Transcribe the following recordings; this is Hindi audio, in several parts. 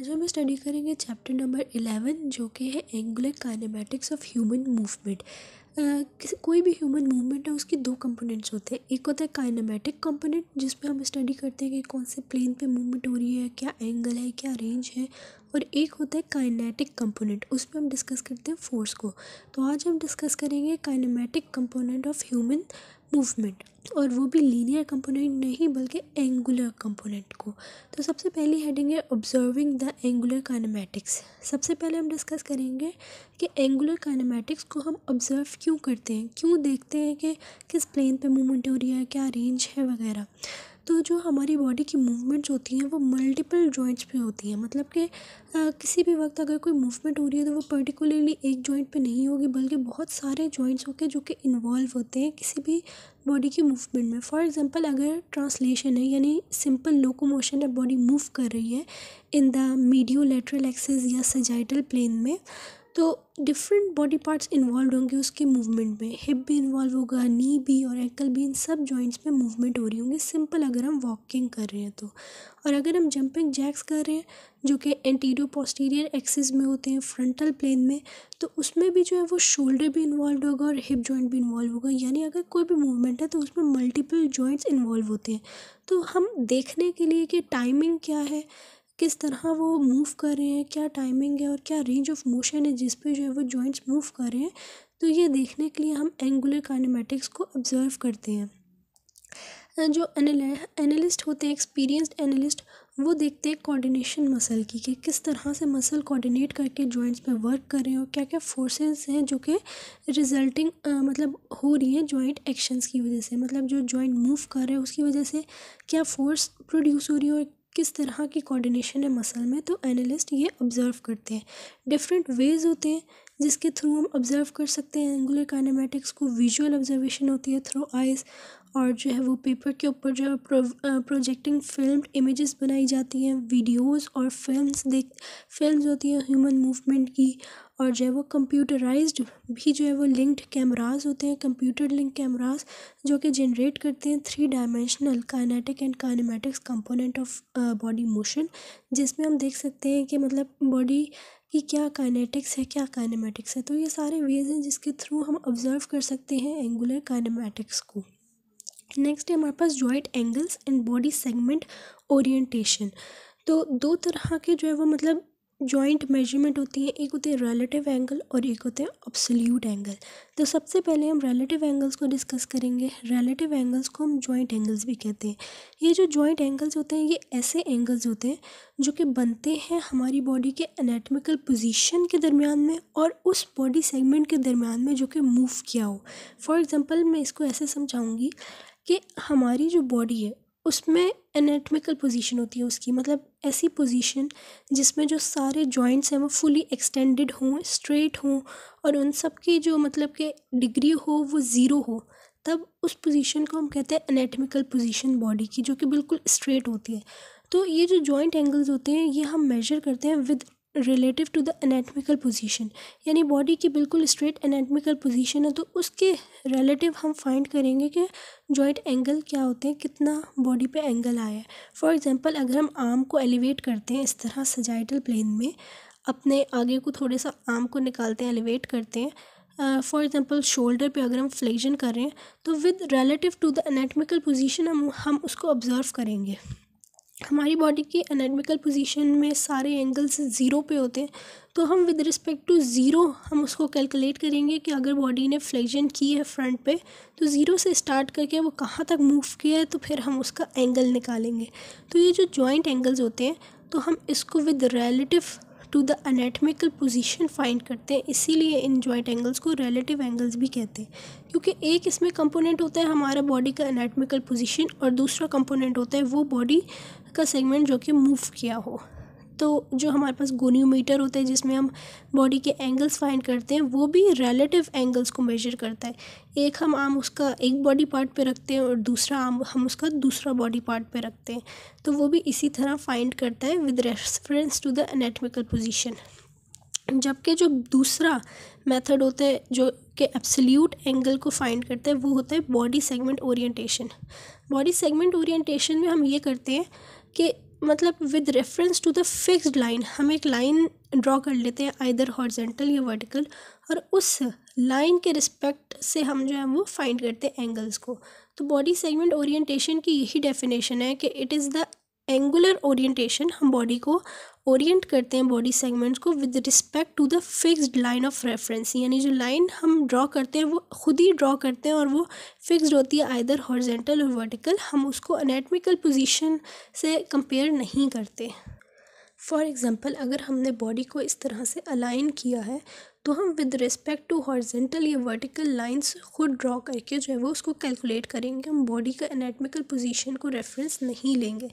आज हम स्टडी करेंगे चैप्टर नंबर इलेवन जो कि है angular kinematics of human movement किसी कोई भी ह्यूमन मूवमेंट है उसके दो कंपोनेंट्स होते हैं एक होता है काइनेमेटिक कंपोनेंट जिसमें हम स्टडी करते हैं कि कौन से प्लेन पे मूवमेंट हो रही है क्या एंगल है क्या रेंज है और एक होता है काइनेटिक कंपोनेंट उसमें हम डिस्कस करते हैं फोर्स को तो आज हम डिस्कस करेंगे kinematic component of human movement और वो भी लीनियर कंपोनेंट नहीं बल्कि एंगुलर कंपोनेंट को तो सबसे पहली हेडिंग है ऑब्जर्विंग द एंगुलर काइनेमैटिक्स सबसे पहले हम डिस्कस करेंगे कि एंगुलर काइनेमैटिक्स को हम ऑब्ज़र्व क्यों करते हैं क्यों देखते हैं कि किस प्लेन पे मूवमेंट हो रही है क्या रेंज है वगैरह तो जो हमारी बॉडी की मूवमेंट्स होती हैं वो मल्टीपल जॉइंट्स पे होती हैं मतलब कि किसी भी वक्त अगर कोई मूवमेंट हो रही है तो वो पर्टिकुलरली एक जॉइंट पे नहीं होगी बल्कि बहुत सारे जॉइंट्स होके जो कि इन्वॉल्व होते हैं किसी भी बॉडी की मूवमेंट में फॉर एग्जांपल अगर ट्रांसलेशन है यानी सिंपल लोकोमोशन है बॉडी मूव कर रही है in the medio lateral axis या सजाइटल प्लेन में तो डिफरेंट बॉडी पार्ट्स इन्वॉल्व होंगे उसके मूवमेंट में हिप भी इन्वॉल्व होगा नी भी और एंकल भी इन सब जॉइंट्स में मूवमेंट हो रही होंगी सिंपल अगर हम वॉकिंग कर रहे हैं तो और अगर हम जंपिंग जैक्स कर रहे हैं जो कि एंटीरियो पोस्टीरियर एक्सिस में होते हैं फ्रंटल प्लेन में तो उसमें भी जो है वो शोल्डर भी इन्वॉल्व होगा और हिप जॉइंट भी इन्वॉल्व होगा यानी अगर कोई भी मूवमेंट है तो उसमें मल्टीपल जॉइंट्स इन्वॉल्व होते हैं तो हम देखने के लिए कि टाइमिंग क्या है किस तरह वो मूव कर रहे हैं क्या टाइमिंग है और क्या रेंज ऑफ मोशन है जिस पे जो है वो जॉइंट्स मूव कर रहे हैं तो ये देखने के लिए हम एंगुलर काइनेमेटिक्स को ऑब्जर्व करते हैं जो एनालिस्ट होते हैं एक्सपीरियंस्ड एनालिस्ट वो देखते हैं कोऑर्डिनेशन मसल की कि किस तरह से मसल कोऑर्डिनेट करके जॉइंट्स पे वर्क कर रहे हैं और क्या क्या फोर्सेस हैं जो कि रिजल्टिंग मतलब हो रही हैं जॉइंट एक्शंस की वजह से मतलब जो जॉइंट मूव कर रहे हैं उसकी वजह से क्या फोर्स प्रोड्यूस हो रही है और किस तरह की कोऑर्डिनेशन है मसल में तो एनालिस्ट ये ऑब्ज़र्व करते हैं डिफरेंट वेज होते हैं जिसके थ्रू हम ऑब्ज़र्व कर सकते हैं एंगुलर काइनेमेटिक्स को विजुअल ऑब्जर्वेशन होती है थ्रू आइज़ और जो है वो पेपर के ऊपर जो है प्रो, प्रोजेक्टिंग फिल्म इमेजेस बनाई जाती हैं वीडियोस और फिल्म्स देख फिल्म्स होती हैं ह्यूमन मूवमेंट की और जो है वो कंप्यूटराइज्ड भी जो है वो लिंक्ड कैमराज होते हैं कंप्यूटर लिंक कैमराज जो कि जनरेट करते हैं three dimensional kinetic and kinematics component of body motion जिसमें हम देख सकते हैं कि मतलब बॉडी कि क्या काइनेटिक्स है क्या काइनेमेटिक्स है तो ये सारे वेज हैं जिसके थ्रू हम ऑब्ज़र्व कर सकते हैं एंगुलर काइनेमेटिक्स को नेक्स्ट है हमारे पास joint angles and body segment orientation तो दो तरह के जो है वो मतलब जॉइंट मेजरमेंट होती है एक होते हैं रिलेटिव एंगल और एक होते हैं ऑब्सोल्यूट एंगल तो सबसे पहले हम रिलेटिव एंगल्स को डिस्कस करेंगे रिलेटिव एंगल्स को हम जॉइंट एंगल्स भी कहते हैं ये जो जॉइंट एंगल्स होते हैं ये ऐसे एंगल्स होते हैं जो कि बनते हैं हमारी बॉडी के एनाटमिकल पोजिशन के दरमियान में और उस बॉडी सेगमेंट के दरमियान में जो कि मूव किया हो फॉर एग्ज़ाम्पल मैं इसको ऐसे समझाऊँगी कि हमारी जो बॉडी है उसमें एनाटमिकल पोजीशन होती है उसकी मतलब ऐसी पोजीशन जिसमें जो सारे जॉइंट्स हैं वो फुली एक्सटेंडेड हों स्ट्रेट हों और उन सब की जो मतलब के डिग्री हो वो ज़ीरो हो तब उस पोजीशन को हम कहते हैं एनाटमिकल पोजीशन बॉडी की जो कि बिल्कुल स्ट्रेट होती है तो ये जो जॉइंट एंगल्स होते हैं ये हम मेजर करते हैं with relative to the anatomical position यानी बॉडी की बिल्कुल स्ट्रेट एनाटमिकल पोजीशन है तो उसके रिलेटिव हम फाइंड करेंगे कि जॉइंट एंगल क्या होते हैं कितना बॉडी पे एंगल आया है फॉर एग्जांपल अगर हम आर्म को एलिवेट करते हैं इस तरह सजाइटल प्लेन में अपने आगे को थोड़े सा आर्म को निकालते हैं एलिवेट करते हैं फॉर एग्ज़ाम्पल शोल्डर पे अगर हम फ्लेक्शन कर रहे हैं तो with relative to the anatomical position हम हम उसको ऑब्ज़र्व करेंगे हमारी बॉडी की एनाटमिकल पोजीशन में सारे एंगल्स ज़ीरो पे होते हैं तो हम विद रिस्पेक्ट टू ज़ीरो हम उसको कैलकुलेट करेंगे कि अगर बॉडी ने फ्लेक्जन की है फ्रंट पे तो ज़ीरो से स्टार्ट करके वो कहाँ तक मूव किया है तो फिर हम उसका एंगल निकालेंगे तो ये जो जॉइंट एंगल्स होते हैं तो हम इसको with relative to the anatomical position find करते हैं इसीलिए इन जॉइंट एंगल्स को रिलेटिव एंगल्स भी कहते हैं क्योंकि एक इसमें कंपोनेंट होता है हमारा बॉडी का अनेटमिकल पोजिशन और दूसरा कंपोनेंट होता है वो बॉडी का सेगमेंट जो कि मूव किया हो तो जो हमारे पास गोनियोमीटर होता है जिसमें हम बॉडी के एंगल्स फाइंड करते हैं वो भी रिलेटिव एंगल्स को मेजर करता है एक हम आम उसका एक बॉडी पार्ट पे रखते हैं और दूसरा आम हम उसका दूसरा बॉडी पार्ट पे रखते हैं तो वो भी इसी तरह फाइंड करता है with reference to the anatomical position जबकि जो दूसरा मेथड होता है जो कि एब्सल्यूट एंगल को फाइंड करता है वो होता है body segment orientation body segment orientation में हम ये करते हैं कि मतलब with reference to the fixed line हम एक लाइन ड्रॉ कर लेते हैं आइदर हॉर्जेंटल या वर्टिकल और उस लाइन के रिस्पेक्ट से हम जो है वो फाइंड करते हैं एंगल्स को तो बॉडी सेगमेंट ओरिएंटेशन की यही डेफिनेशन है कि it is the angular orientation हम बॉडी को ओरिएंट करते हैं बॉडी सेगमेंट्स को with respect to the fixed line of reference यानी जो लाइन हम ड्रॉ करते हैं वो खुद ही ड्रॉ करते हैं और वो फिक्स्ड होती है आइदर हॉर्जेंटल और वर्टिकल हम उसको अनेटमिकल पोजिशन से कंपेयर नहीं करते फॉर एग्ज़ाम्पल अगर हमने बॉडी को इस तरह से अलाइन किया है तो हम विद रिस्पेक्ट टू हॉर्जेंटल या वर्टिकल लाइंस खुद ड्रॉ करके जो है वो उसको कैलकुलेट करेंगे हम बॉडी का एनाटमिकल पोजीशन को रेफरेंस नहीं लेंगे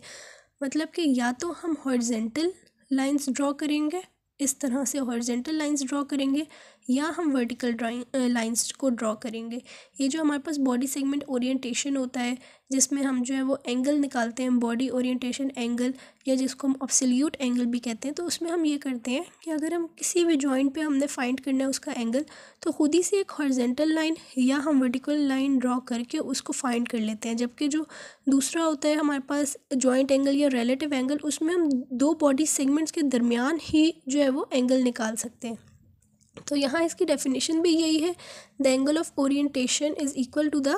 मतलब कि या तो हम हॉर्जेंटल लाइंस ड्रॉ करेंगे इस तरह से हॉर्जेंटल लाइंस ड्रॉ करेंगे या हम वर्टिकल ड्राइंग लाइंस को ड्रॉ करेंगे ये जो हमारे पास बॉडी सेगमेंट ओरिएंटेशन होता है जिसमें हम जो है वो एंगल निकालते हैं बॉडी ओरिएंटेशन एंगल या जिसको हम ऑब्सोल्यूट एंगल भी कहते हैं तो उसमें हम ये करते हैं कि अगर हम किसी भी जॉइंट पे हमने फाइंड करना है उसका एंगल तो खुद ही से एक हॉर्जेंटल लाइन या हम वर्टिकल लाइन ड्रॉ करके उसको फाइंड कर लेते हैं जबकि जो दूसरा होता है हमारे पास जॉइंट एंगल या रिलेटिव एंगल उसमें हम दो बॉडी सेगमेंट्स के दरमियान ही जो है वो एंगल निकाल सकते हैं तो यहाँ इसकी डेफिनेशन भी यही है the angle of orientation is equal to the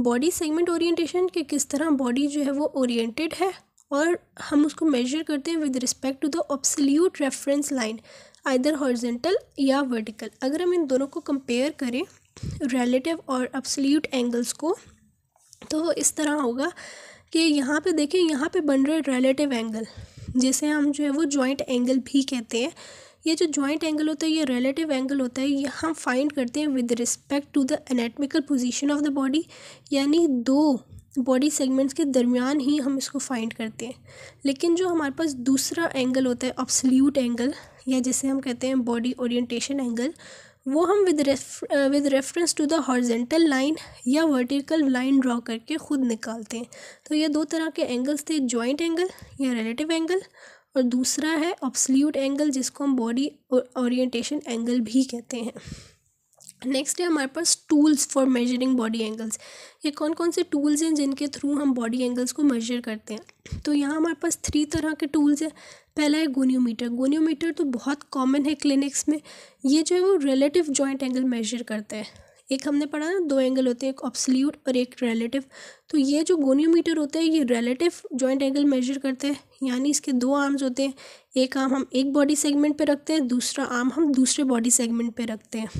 body segment orientation कि किस तरह बॉडी जो है वो ओरिएंटेड है और हम उसको मेजर करते हैं with respect to the absolute reference line either horizontal या वर्टिकल अगर हम इन दोनों को कंपेयर करें रिलेटिव और अब्सल्यूट एंगल्स को तो इस तरह होगा कि यहाँ पे देखें यहाँ पे बन रहे रिलेटिव एंगल जिसे हम जो है वो जॉइंट एंगल भी कहते हैं ये जो जॉइंट एंगल होता है ये रिलेटिव एंगल होता है ये हम फाइंड करते हैं with respect to the anatomical position of the body यानी दो बॉडी सेगमेंट्स के दरमियान ही हम इसको फाइंड करते हैं लेकिन जो हमारे पास दूसरा एंगल होता है ऑब्सल्यूट एंगल या जिसे हम कहते हैं बॉडी ओरिएंटेशन एंगल वो हम with with reference to the horizontal line या वर्टिकल लाइन ड्रॉ करके खुद निकालते हैं तो ये दो तरह के एंगल्स थे जॉइंट एंगल या रिलेटिव एंगल और दूसरा है ऑब्सल्यूट एंगल जिसको हम बॉडी ओरिएंटेशन एंगल भी कहते हैं नेक्स्ट है हमारे पास tools for measuring body angles ये कौन कौन से टूल्स हैं जिनके थ्रू हम बॉडी एंगल्स को मेजर करते हैं तो यहाँ हमारे पास थ्री तरह के टूल्स हैं पहला है गोनियोमीटर गोनियोमीटर तो बहुत कॉमन है क्लिनिक्स में ये जो है वो रिलेटिव जॉइंट एंगल मेजर करता है एक हमने पढ़ा ना दो एंगल होते हैं एक ऑब्सल्यूट और एक रिलेटिव तो ये जो गोनियोमीटर होता है ये रिलेटिव जॉइंट एंगल मेजर करते हैं यानी इसके दो आर्म्स होते हैं एक आर्म हम एक बॉडी सेगमेंट पे रखते हैं दूसरा आर्म हम दूसरे बॉडी सेगमेंट पे रखते हैं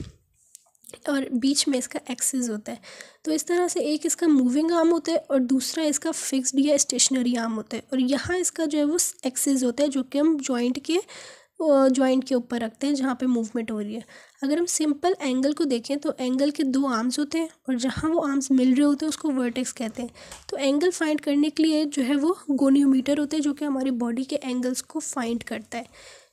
और बीच में इसका एक्सेस होता है तो इस तरह से एक इसका मूविंग आर्म होता है और दूसरा इसका फिक्स्ड या स्टेशनरी आर्म होता है और यहाँ इसका जो है वो एक्सेस होता है जो कि हम जॉइंट के जॉइंट के ऊपर रखते हैं जहाँ पे मूवमेंट हो रही है अगर हम सिंपल एंगल को देखें तो एंगल के दो आर्म्स होते हैं और जहाँ वो आर्म्स मिल रहे होते हैं उसको वर्टेक्स कहते हैं तो एंगल फाइंड करने के लिए जो है वो गोनियोमीटर होते हैं जो कि हमारी बॉडी के एंगल्स को फाइंड करता है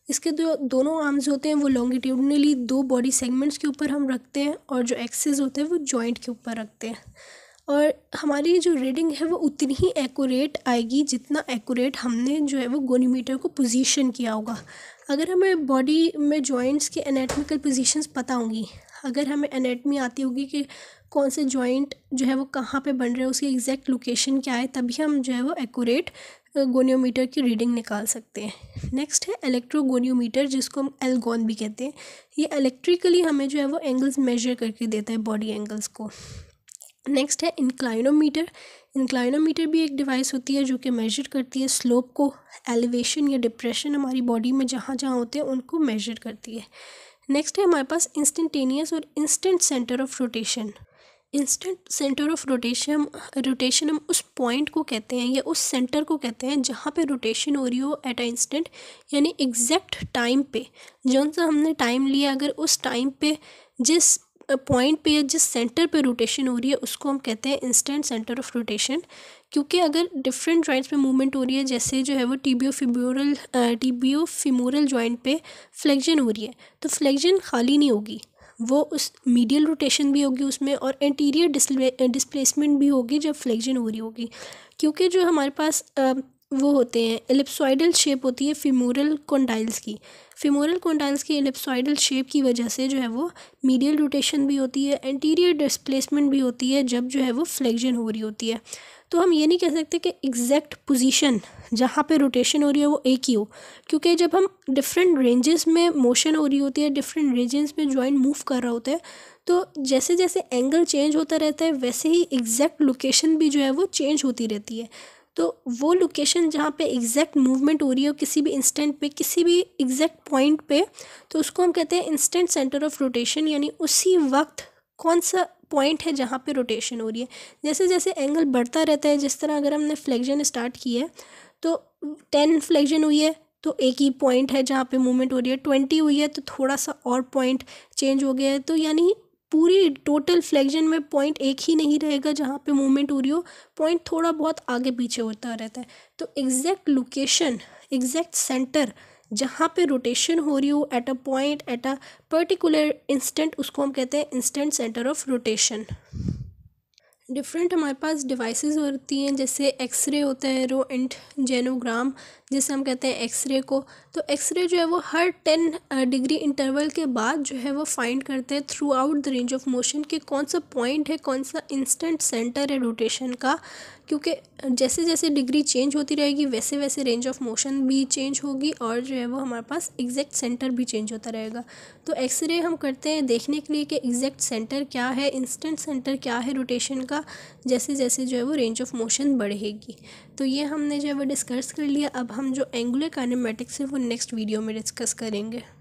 इसके जो दो, दोनों आर्म्स होते हैं वो लॉन्गिट्यूडनली दो बॉडी सेगमेंट्स के ऊपर हम रखते हैं और जो एक्सेस होते हैं वो जॉइंट के ऊपर रखते हैं और हमारी जो रीडिंग है वो उतनी ही एक्यूरेट आएगी जितना एक्यूरेट हमने जो है वो गोनीमीटर को पोजीशन किया होगा अगर हमें बॉडी में जॉइंट्स के एनाटमिकल पोजीशंस पता होंगी अगर हमें एनाटमी आती होगी कि कौन से जॉइंट जो है वो कहाँ पे बन रहे हैं उसकी एग्जैक्ट लोकेशन क्या है तभी हम जो है वो एक्यूरेट गोनियोमीटर की रीडिंग निकाल सकते हैं नेक्स्ट है इलेक्ट्रोगोनियोमीटर जिसको हम एलगोन भी कहते हैं ये इलेक्ट्रिकली हमें जो है वो एंगल्स मेजर करके देता है बॉडी एंगल्स को नेक्स्ट है इंक्लाइनोमीटर इंक्लाइनोमीटर भी एक डिवाइस होती है जो कि मेजर करती है स्लोप को एलिवेशन या डिप्रेशन हमारी बॉडी में जहाँ जहाँ होते हैं उनको मेजर करती है नेक्स्ट है हमारे पास इंस्टेंटेनियस और instant centre of rotation instant centre of rotation rotation हम उस पॉइंट को कहते हैं या उस सेंटर को कहते हैं जहाँ पे रोटेशन हो रही हो एट अ इंस्टेंट यानी एग्जैक्ट टाइम पे जो सा हमने टाइम लिया अगर उस टाइम पे जिस पॉइंट पे जिस सेंटर पे रोटेशन हो रही है उसको हम कहते हैं इंस्टेंट सेंटर ऑफ रोटेशन क्योंकि अगर डिफरेंट जॉइंट्स पे मूवमेंट हो रही है जैसे जो है वो tibio femoral tibio femoral joint पे फ्लेक्जन हो रही है तो फ्लेक्जन खाली नहीं होगी वो उस मीडियल रोटेशन भी होगी उसमें और एंटीरियर डिस्प्लेसमेंट भी होगी जब फ्लेक्जन हो रही होगी क्योंकि जो हमारे पास आ, वो होते हैं एलिप्सॉइडल शेप होती है फिमोरल कोंडाइल्स की फिमोरल कोंडाइल्स की एलिप्सॉइडल शेप की वजह से जो है वो मीडियल रोटेशन भी होती है एंटीरियर डिस्प्लेसमेंट भी होती है जब जो है वो फ्लेक्जन हो रही होती है तो हम ये नहीं कह सकते कि एग्जैक्ट पोजीशन जहाँ पे रोटेशन हो रही है वो एक ही हो क्योंकि जब हम डिफरेंट रेंजेस में मोशन हो रही होती है डिफरेंट रेंजेस में जॉइंट मूव कर रहा होता है तो जैसे जैसे एंगल चेंज होता रहता है वैसे ही एग्जैक्ट लोकेशन भी जो है वो चेंज होती रहती है तो वो लोकेशन जहाँ पे एग्जैक्ट मूवमेंट हो रही हो किसी भी इंस्टेंट पे किसी भी एग्जैक्ट पॉइंट पे तो उसको हम कहते हैं इंस्टेंट सेंटर ऑफ रोटेशन यानी उसी वक्त कौन सा पॉइंट है जहाँ पे रोटेशन हो रही है जैसे जैसे एंगल बढ़ता रहता है जिस तरह अगर हमने फ्लेक्जन स्टार्ट किया है तो टेन फ्लेक्जन हुई है तो एक ही पॉइंट है जहाँ पे मूवमेंट हो रही है ट्वेंटी हुई है तो थोड़ा सा और पॉइंट चेंज हो गया है तो यानी पूरी टोटल फ्लेक्जन में पॉइंट एक ही नहीं रहेगा जहाँ पे मूवमेंट हो रही हो पॉइंट थोड़ा बहुत आगे पीछे होता रहता है तो एग्जैक्ट लोकेशन एग्जैक्ट सेंटर जहाँ पे रोटेशन हो रही हो at a point at a particular instant उसको हम कहते हैं instant centre of rotation different हमारे पास डिवाइसेस होती हैं जैसे एक्सरे होता है रो एंड जेनोग्राम जिसे हम कहते हैं एक्सरे को तो एक्सरे जो है वो हर टेन डिग्री इंटरवल के बाद जो है वो फाइंड करते हैं throughout the range of motion के कौन सा पॉइंट है कौन सा इंस्टेंट सेंटर है रोटेशन का क्योंकि जैसे जैसे डिग्री चेंज होती रहेगी वैसे वैसे रेंज ऑफ मोशन भी चेंज होगी और जो है वो हमारे पास एग्जैक्ट सेंटर भी चेंज होता रहेगा तो एक्सरे हम करते हैं देखने के लिए कि एग्जैक्ट सेंटर क्या है इंस्टेंट सेंटर क्या है रोटेशन का जैसे जैसे जो है वो रेंज ऑफ मोशन बढ़ेगी तो ये हमने जो है वो डिस्कस कर लिया अब हम जो एंगुलर कानेमेटिक्स है वो नेक्स्ट वीडियो में डिस्कस करेंगे